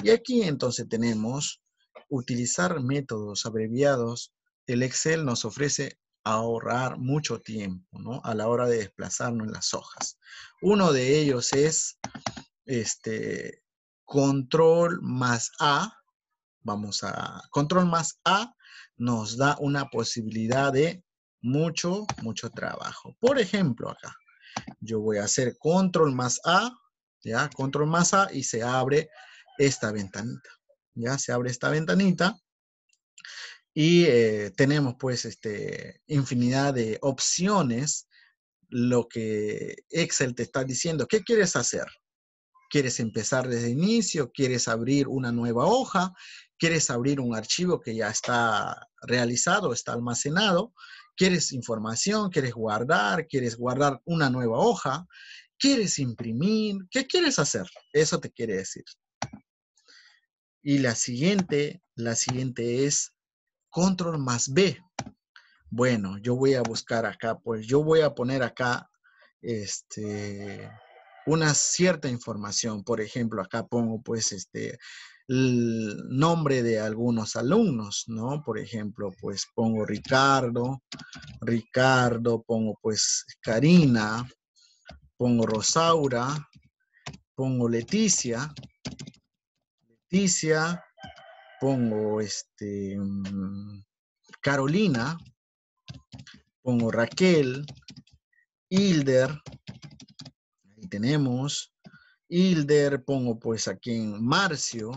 Y aquí entonces tenemos utilizar métodos abreviados. El Excel nos ofrece ahorrar mucho tiempo, ¿no? A la hora de desplazarnos en las hojas. Uno de ellos es este control más A. Vamos a control más A nos da una posibilidad de mucho, mucho trabajo. Por ejemplo, acá yo voy a hacer control más A, ¿ya? Control más A y se abre esta ventanita, ¿ya? Se abre esta ventanita y eh, tenemos pues este, infinidad de opciones lo que Excel te está diciendo, ¿qué quieres hacer? ¿Quieres empezar desde inicio? ¿Quieres abrir una nueva hoja? ¿Quieres abrir un archivo que ya está realizado, está almacenado? ¿Quieres información? ¿Quieres guardar? ¿Quieres guardar una nueva hoja? ¿Quieres imprimir? ¿Qué quieres hacer? Eso te quiere decir. Y la siguiente, la siguiente es control más B. Bueno, yo voy a buscar acá, pues yo voy a poner acá, este, una cierta información. Por ejemplo, acá pongo pues este el nombre de algunos alumnos, ¿no? Por ejemplo, pues pongo Ricardo, Ricardo, pongo pues Karina, pongo Rosaura, pongo Leticia, Leticia, pongo este mm, Carolina, pongo Raquel, Hilder, tenemos. Hilder, pongo pues aquí en Marcio.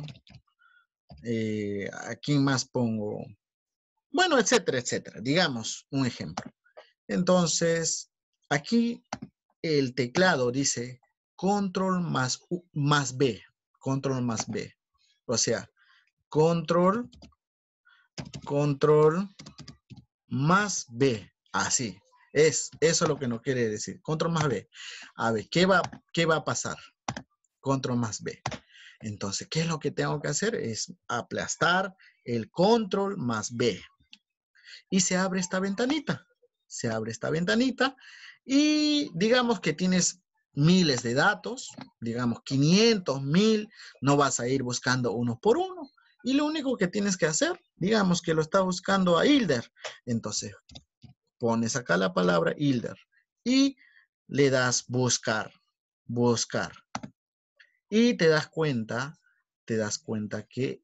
Eh, aquí más pongo? Bueno, etcétera, etcétera. Digamos un ejemplo. Entonces, aquí el teclado dice control más, más B. Control más B. O sea, control, control más B. Así. Es eso lo que nos quiere decir. Control más B. A ver, ¿qué va, qué va a pasar? Control más B. Entonces, ¿qué es lo que tengo que hacer? Es aplastar el control más B. Y se abre esta ventanita. Se abre esta ventanita y digamos que tienes miles de datos, digamos 500, 1000, no vas a ir buscando uno por uno. Y lo único que tienes que hacer, digamos que lo está buscando a Hilder, entonces pones acá la palabra Hilder y le das buscar, buscar. Y te das cuenta, te das cuenta que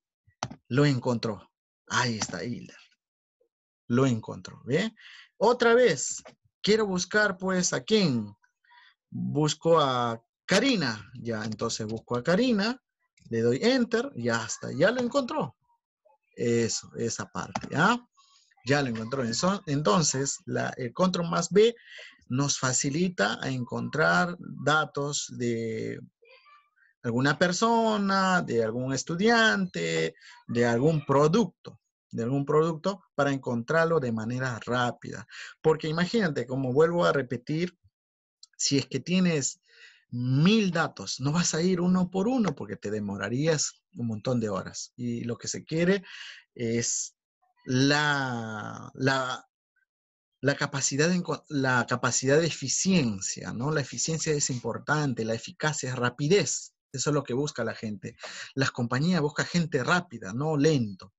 lo encontró. Ahí está Hilder. Lo encontró, ¿bien? Otra vez, quiero buscar pues a quién. Busco a Karina. Ya, entonces busco a Karina, le doy enter, ya está, ya lo encontró. Eso, esa parte, ¿ya? ¿ah? Ya lo encontró. Entonces, el control más B nos facilita a encontrar datos de alguna persona, de algún estudiante, de algún producto, de algún producto para encontrarlo de manera rápida. Porque imagínate, como vuelvo a repetir, si es que tienes mil datos, no vas a ir uno por uno porque te demorarías un montón de horas. Y lo que se quiere es la, capacidad, de, la capacidad de eficiencia, ¿no? La eficiencia es importante, la eficacia es rapidez. Eso es lo que busca la gente. Las compañías buscan gente rápida, no lento.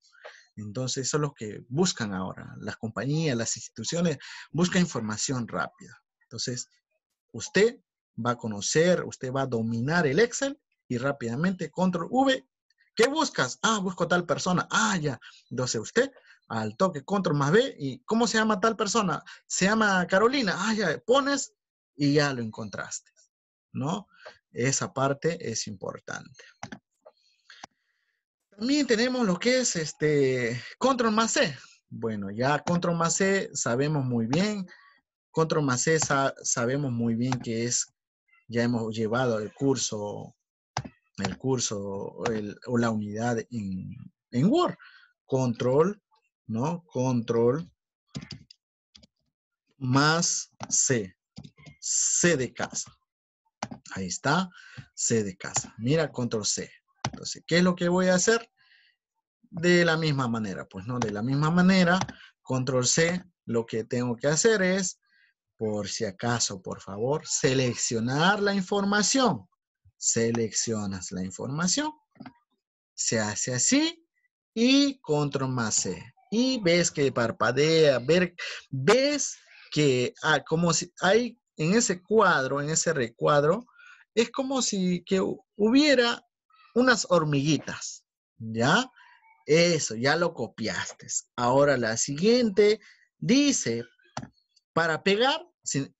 Entonces, eso es lo que buscan ahora. Las compañías, las instituciones buscan información rápida. Entonces, usted va a conocer, usted va a dominar el Excel y rápidamente control V. ¿Qué buscas? Ah, busco tal persona. Ah, ya. Entonces usted al toque, control más B, y ¿cómo se llama tal persona? Se llama Carolina, ah, ya, pones y ya lo encontraste, ¿no? Esa parte es importante. También tenemos lo que es este control más C. Bueno, ya control más C sabemos muy bien. Control más C sabemos muy bien que es, ya hemos llevado el curso, el curso o la unidad en, en Word. Control ¿no? Control más C. C de casa. Ahí está, C de casa. Mira, control C. Entonces, ¿qué es lo que voy a hacer? De la misma manera, pues no, de la misma manera, control C, lo que tengo que hacer es, por si acaso, por favor, seleccionar la información. Seleccionas la información, se hace así y control más C y ves que parpadea, ves que ah, como si hay en ese cuadro, en ese recuadro, es como si que hubiera unas hormiguitas, ¿ya? Eso, ya lo copiaste. Ahora la siguiente dice, para pegar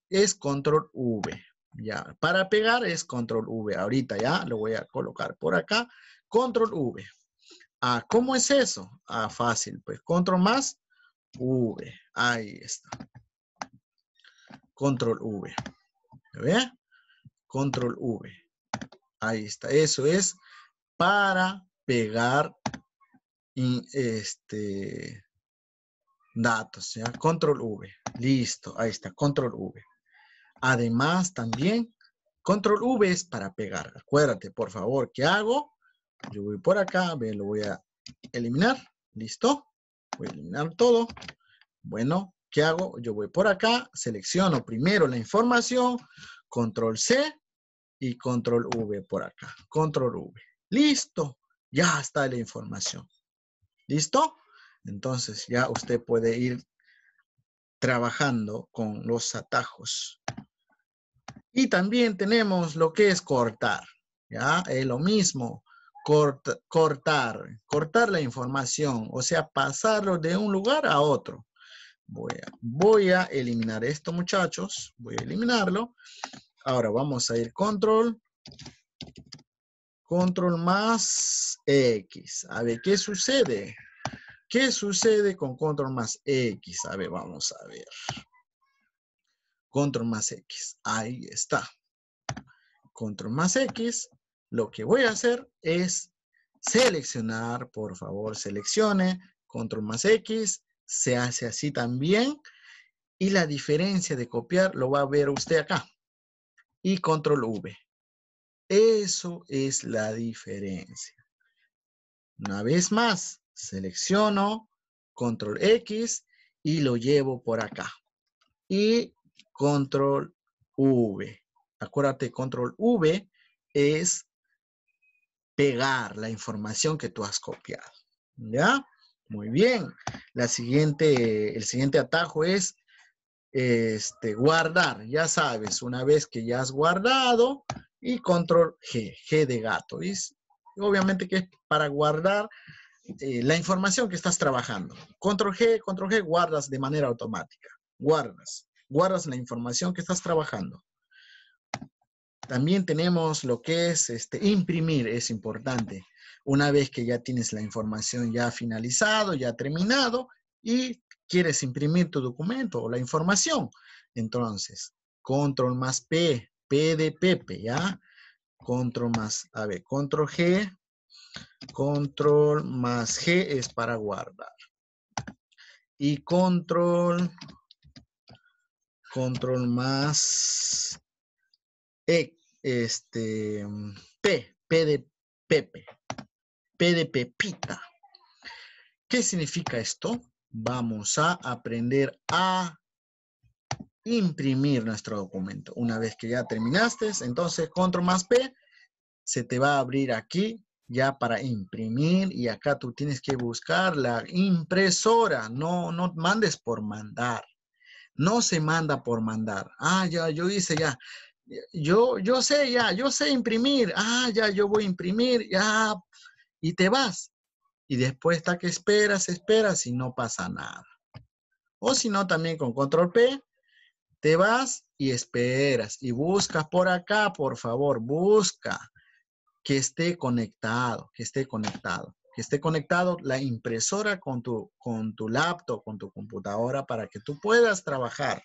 es control V, ya, para pegar es control V. Ahorita ya lo voy a colocar por acá, control V. Ah, ¿Cómo es eso? Ah, fácil, pues control más V. Ahí está. Control V. ¿Ve? Control V. Ahí está. Eso es para pegar este, datos. Control V. Listo. Ahí está. Control V. Además, también, control V es para pegar. Acuérdate, por favor, ¿qué hago yo voy por acá, lo voy a eliminar. ¿Listo? Voy a eliminar todo. Bueno, ¿qué hago? Yo voy por acá, selecciono primero la información, control C y control V por acá. Control V. Listo. Ya está la información. ¿Listo? Entonces ya usted puede ir trabajando con los atajos. Y también tenemos lo que es cortar. Ya es lo mismo cortar, cortar la información, o sea, pasarlo de un lugar a otro. Voy a, voy a eliminar esto, muchachos. Voy a eliminarlo. Ahora vamos a ir control, control más X. A ver, ¿qué sucede? ¿Qué sucede con control más X? A ver, vamos a ver. Control más X. Ahí está. Control más X. Lo que voy a hacer es seleccionar, por favor, seleccione, control más X, se hace así también. Y la diferencia de copiar lo va a ver usted acá. Y control V. Eso es la diferencia. Una vez más, selecciono, control X y lo llevo por acá. Y control V. Acuérdate, control V es pegar la información que tú has copiado. ¿Ya? Muy bien. La siguiente, el siguiente atajo es este, guardar. Ya sabes, una vez que ya has guardado y control G, G de gato. obviamente que es para guardar eh, la información que estás trabajando. Control G, control G, guardas de manera automática. Guardas. Guardas la información que estás trabajando. También tenemos lo que es este, imprimir, es importante. Una vez que ya tienes la información ya finalizado, ya terminado y quieres imprimir tu documento o la información, entonces, control más P, P de Pepe, ¿ya? Control más, a control G, control más G es para guardar. Y control, control más e, este, mm, P, P de Pepe, P de Pepita. ¿Qué significa esto? Vamos a aprender a imprimir nuestro documento. Una vez que ya terminaste, entonces control más P, se te va a abrir aquí ya para imprimir y acá tú tienes que buscar la impresora. No, no mandes por mandar. No se manda por mandar. Ah, ya, yo hice ya yo, yo sé ya, yo sé imprimir, ah, ya, yo voy a imprimir, ya, y te vas. Y después está que esperas, esperas y no pasa nada. O si no, también con control P, te vas y esperas y buscas por acá, por favor, busca que esté conectado, que esté conectado, que esté conectado la impresora con tu, con tu laptop, con tu computadora para que tú puedas trabajar.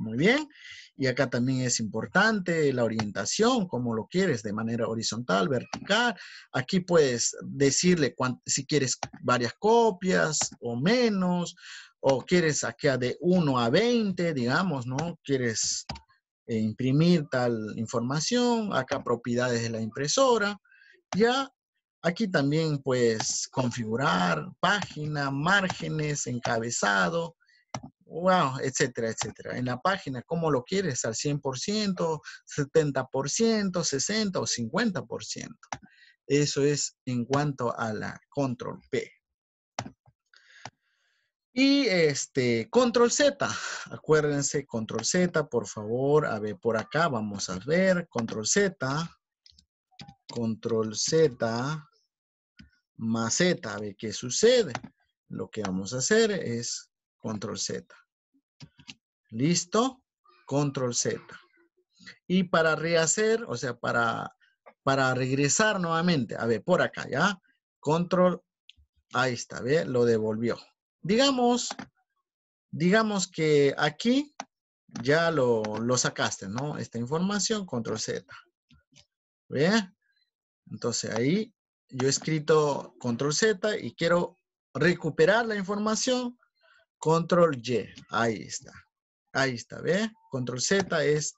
Muy bien. Y acá también es importante la orientación, como lo quieres, de manera horizontal, vertical. Aquí puedes decirle si quieres varias copias o menos, o quieres acá de 1 a 20, digamos, ¿no? Quieres eh, imprimir tal información, acá propiedades de la impresora. Ya Aquí también, puedes configurar página, márgenes, encabezado, wow, etcétera, etcétera. En la página, ¿cómo lo quieres? ¿Al 100%, 70%, 60% o 50%? Eso es en cuanto a la control P. Y este, control Z, acuérdense, control Z, por favor, a ver, por acá vamos a ver, control Z, control Z, más Z, a ver qué sucede. Lo que vamos a hacer es control Z. ¿Listo? Control Z. Y para rehacer, o sea, para, para regresar nuevamente, a ver, por acá, ¿ya? Control, ahí está, ¿ve? Lo devolvió. Digamos, digamos que aquí ya lo, lo sacaste, ¿no? Esta información, control Z. ¿Ve? Entonces ahí yo he escrito control Z y quiero recuperar la información. Control Y. Ahí está. Ahí está, ve Control Z es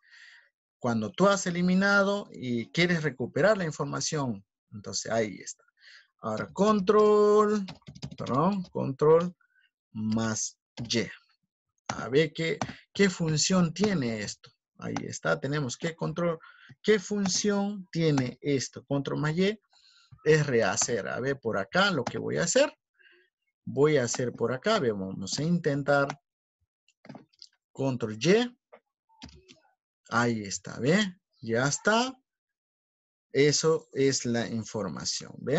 cuando tú has eliminado y quieres recuperar la información. Entonces, ahí está. Ahora, control, perdón, control más Y. A ver qué, qué función tiene esto. Ahí está, tenemos que control, qué función tiene esto. Control más Y es rehacer. A ver, por acá lo que voy a hacer voy a hacer por acá, vamos a intentar control Y. Ahí está, ¿ve? Ya está. Eso es la información, ¿ve?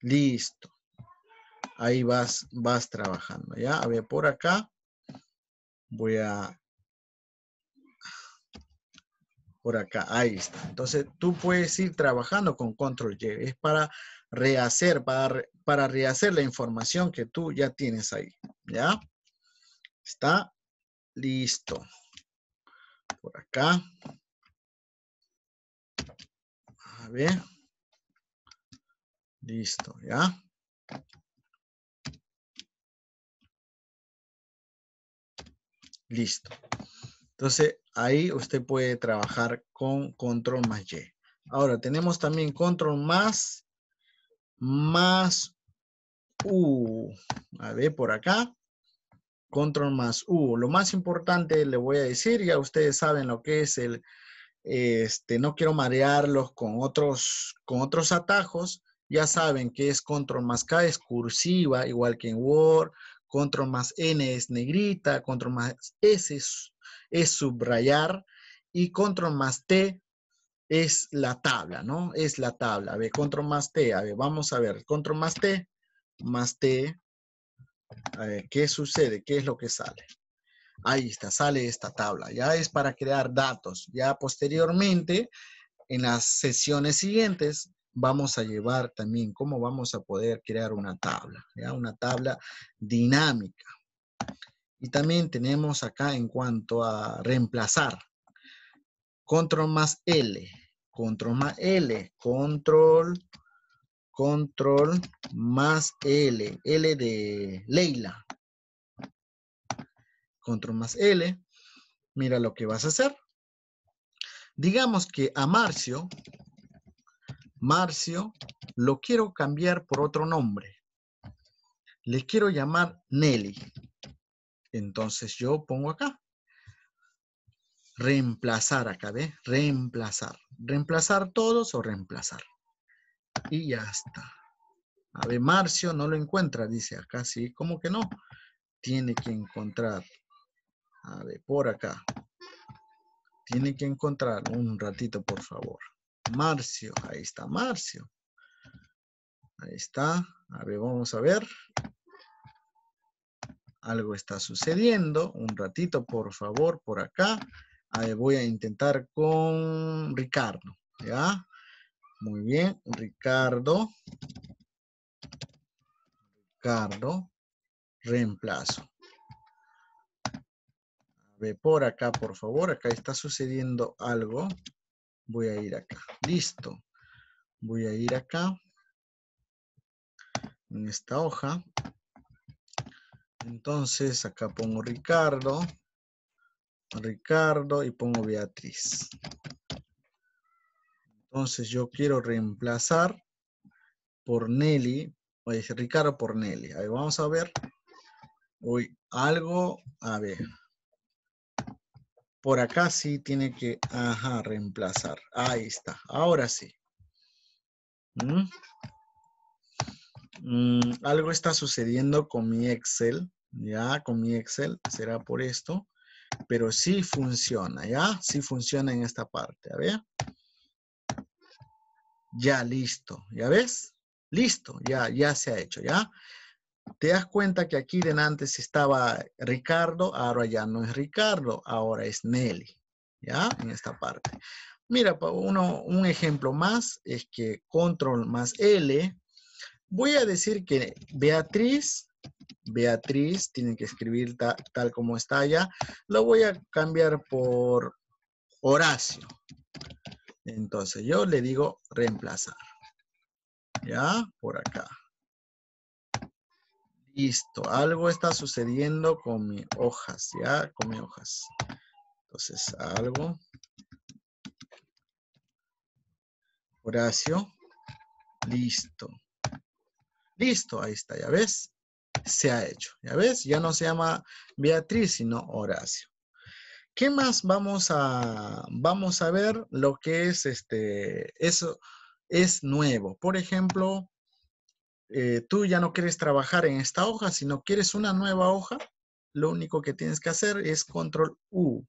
Listo. Ahí vas, vas trabajando, ¿ya? A ver, por acá voy a por acá. Ahí está. Entonces tú puedes ir trabajando con control Y. Es para rehacer, para, para rehacer la información que tú ya tienes ahí. ¿Ya? Está listo. Por acá. A ver. Listo, ¿ya? Listo. Entonces, Ahí usted puede trabajar con control más Y. Ahora tenemos también control más, más U. A ver, por acá. Control más U. Lo más importante le voy a decir, ya ustedes saben lo que es el, este, no quiero marearlos con otros, con otros atajos. Ya saben que es control más K, es cursiva, igual que en Word. Control más N es negrita, control más S es es subrayar y control más T es la tabla, ¿no? Es la tabla. A ver, control más T. A ver, vamos a ver. Control más T, más T. A ver, ¿qué sucede? ¿Qué es lo que sale? Ahí está, sale esta tabla. Ya es para crear datos. Ya posteriormente, en las sesiones siguientes, vamos a llevar también cómo vamos a poder crear una tabla, ¿ya? Una tabla dinámica. Y también tenemos acá en cuanto a reemplazar. Control más L. Control más L. Control. Control más L. L de Leila. Control más L. Mira lo que vas a hacer. Digamos que a Marcio. Marcio lo quiero cambiar por otro nombre. Le quiero llamar Nelly. Entonces yo pongo acá. Reemplazar acá, ¿ve? Reemplazar. Reemplazar todos o reemplazar. Y ya está. A ver, Marcio no lo encuentra, dice acá, sí, ¿cómo que no? Tiene que encontrar. A ver, por acá. Tiene que encontrar un ratito, por favor. Marcio, ahí está Marcio. Ahí está. A ver, vamos a ver. Algo está sucediendo. Un ratito, por favor, por acá. voy a intentar con Ricardo. ¿Ya? Muy bien. Ricardo. Ricardo. Reemplazo. Ve por acá, por favor. Acá está sucediendo algo. Voy a ir acá. Listo. Voy a ir acá. En esta hoja. Entonces, acá pongo Ricardo, Ricardo y pongo Beatriz. Entonces, yo quiero reemplazar por Nelly, oye, Ricardo por Nelly. Ahí vamos a ver. Uy, algo, a ver. Por acá sí tiene que, ajá, reemplazar. Ahí está, ahora sí. ¿Mm? Mm, algo está sucediendo con mi Excel ya con mi Excel será por esto, pero sí funciona, ya, sí funciona en esta parte, a ver. Ya, listo, ¿ya ves? Listo, ya, ya se ha hecho, ¿ya? Te das cuenta que aquí delante antes estaba Ricardo, ahora ya no es Ricardo, ahora es Nelly, ¿ya? En esta parte. Mira, uno, un ejemplo más es que control más L. Voy a decir que Beatriz Beatriz, tiene que escribir tal como está ya Lo voy a cambiar por Horacio. Entonces yo le digo reemplazar. Ya, por acá. Listo, algo está sucediendo con mis hojas, ya, con mis hojas. Entonces, algo. Horacio. Listo. Listo, ahí está, ya ves se ha hecho. ¿Ya ves? Ya no se llama Beatriz, sino Horacio. ¿Qué más vamos a, vamos a ver? Lo que es este, eso es nuevo. Por ejemplo, eh, tú ya no quieres trabajar en esta hoja, sino quieres una nueva hoja, lo único que tienes que hacer es control U.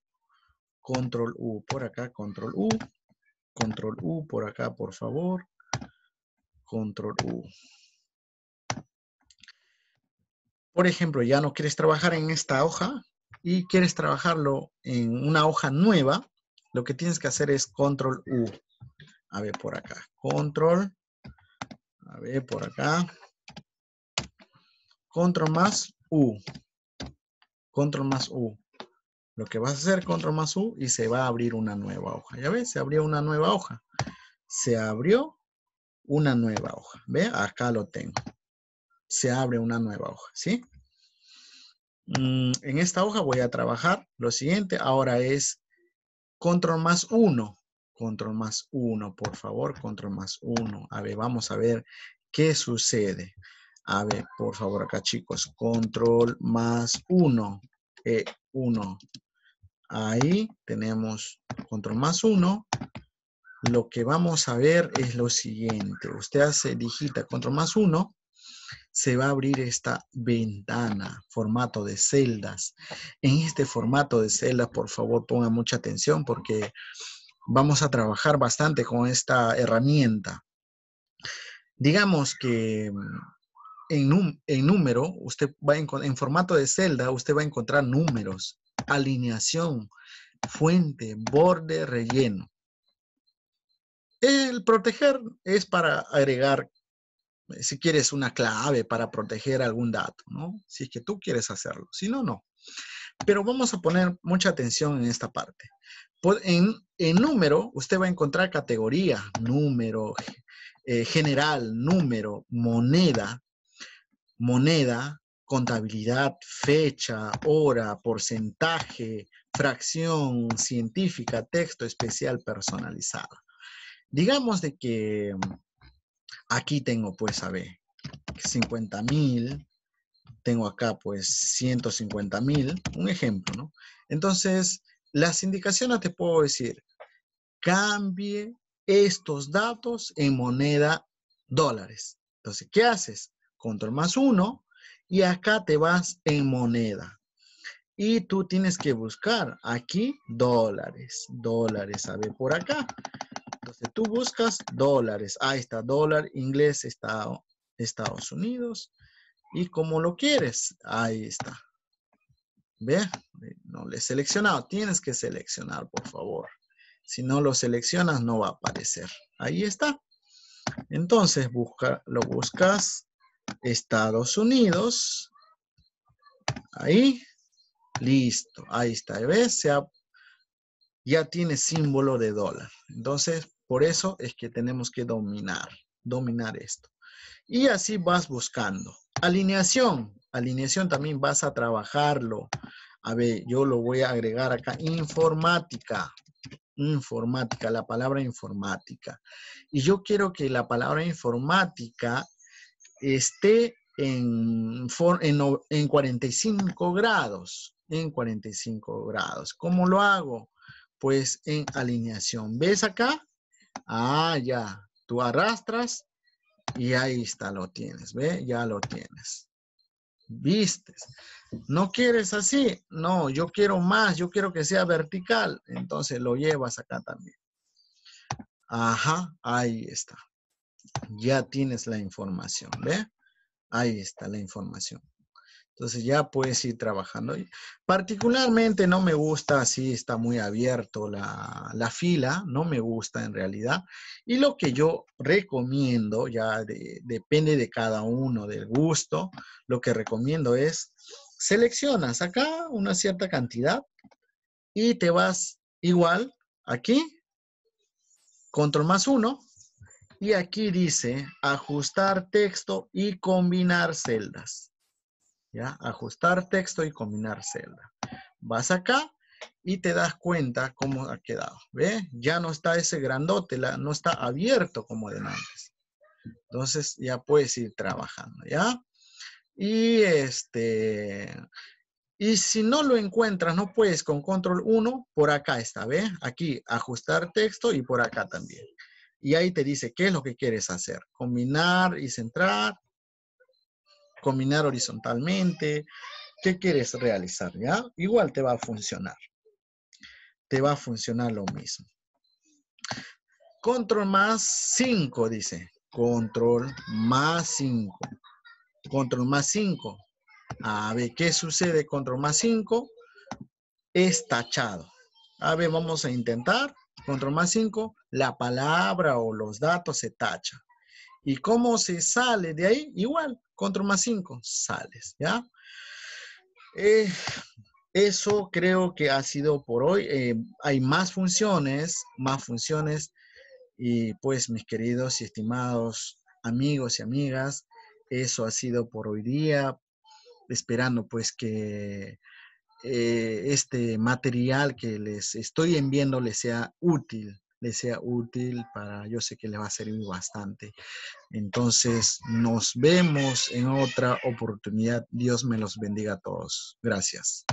Control U por acá, control U. Control U por acá, por favor. Control U. Por ejemplo, ya no quieres trabajar en esta hoja y quieres trabajarlo en una hoja nueva, lo que tienes que hacer es control U. A ver, por acá. Control. A ver, por acá. Control más U. Control más U. Lo que vas a hacer, control más U, y se va a abrir una nueva hoja. ¿Ya ves? Se abrió una nueva hoja. Se abrió una nueva hoja. ¿Ve? Acá lo tengo se abre una nueva hoja, ¿sí? Mm, en esta hoja voy a trabajar lo siguiente. Ahora es control más 1. Control más 1, por favor, control más 1. A ver, vamos a ver qué sucede. A ver, por favor, acá chicos, control más 1. 1. E Ahí tenemos control más 1. Lo que vamos a ver es lo siguiente. Usted hace digita control más 1 se va a abrir esta ventana, formato de celdas. En este formato de celdas, por favor, ponga mucha atención porque vamos a trabajar bastante con esta herramienta. Digamos que mm, en, número, usted va en formato de celda, usted va a encontrar números, alineación, fuente, borde, relleno. El proteger es para agregar si quieres una clave para proteger algún dato, ¿no? Si es que tú quieres hacerlo, si no, no. Pero vamos a poner mucha atención en esta parte. En, número, usted va a encontrar categoría, número, eh, general, número, moneda, moneda, contabilidad, fecha, hora, porcentaje, fracción científica, texto especial personalizado. Digamos de que Aquí tengo pues, a b, 50 mil, tengo acá pues 150 mil, un ejemplo, ¿no? Entonces, las indicaciones te puedo decir, cambie estos datos en moneda dólares. Entonces, ¿qué haces? Control más uno y acá te vas en moneda. Y tú tienes que buscar aquí dólares, dólares, a ver por acá. Entonces tú buscas dólares. Ahí está, dólar inglés, Estado, Estados Unidos. Y como lo quieres, ahí está. ¿Ve? No le he seleccionado. Tienes que seleccionar, por favor. Si no lo seleccionas, no va a aparecer. Ahí está. Entonces busca, lo buscas Estados Unidos. Ahí. Listo. Ahí está. ¿Ves? ya tiene símbolo de dólar. Entonces por eso es que tenemos que dominar, dominar esto. Y así vas buscando. Alineación. Alineación también vas a trabajarlo. A ver, yo lo voy a agregar acá. Informática. Informática, la palabra informática. Y yo quiero que la palabra informática esté en, 45 grados. En 45 grados. ¿Cómo lo hago? Pues en alineación. ¿Ves acá? Ah, ya. Tú arrastras y ahí está, lo tienes, ¿ve? Ya lo tienes. Vistes. ¿No quieres así? No, yo quiero más, yo quiero que sea vertical. Entonces lo llevas acá también. Ajá, ahí está. Ya tienes la información, ¿ve? Ahí está la información. Entonces ya puedes ir trabajando. Particularmente no me gusta, así está muy abierto la, fila, no me gusta en realidad. Y lo que yo recomiendo, ya depende de cada uno, del gusto, lo que recomiendo es, seleccionas acá una cierta cantidad y te vas igual aquí, control más uno, y aquí dice ajustar texto y combinar celdas. ¿Ya? Ajustar texto y combinar celda. Vas acá y te das cuenta cómo ha quedado. ¿Ve? Ya no está ese grandote, la, no está abierto como de antes. Entonces ya puedes ir trabajando, ¿ya? Y este... Y si no lo encuentras, no puedes con control 1, por acá está, ¿ve? Aquí, ajustar texto y por acá también. Y ahí te dice qué es lo que quieres hacer. Combinar y centrar, combinar horizontalmente, qué quieres realizar, ¿ya? Igual te va a funcionar. Te va a funcionar lo mismo. Control más 5, dice. Control más 5. Control más 5. A ver, ¿qué sucede? Control más 5 es tachado. A ver, vamos a intentar. Control más 5, la palabra o los datos se tacha. ¿Y cómo se sale de ahí? Igual, control más 5, sales, ¿ya? Eh, eso creo que ha sido por hoy. Eh, hay más funciones, más funciones. Y pues mis queridos y estimados amigos y amigas, eso ha sido por hoy día. Esperando pues que eh, este material que les estoy enviando les sea útil les sea útil para, yo sé que les va a servir bastante. Entonces, nos vemos en otra oportunidad. Dios me los bendiga a todos. Gracias.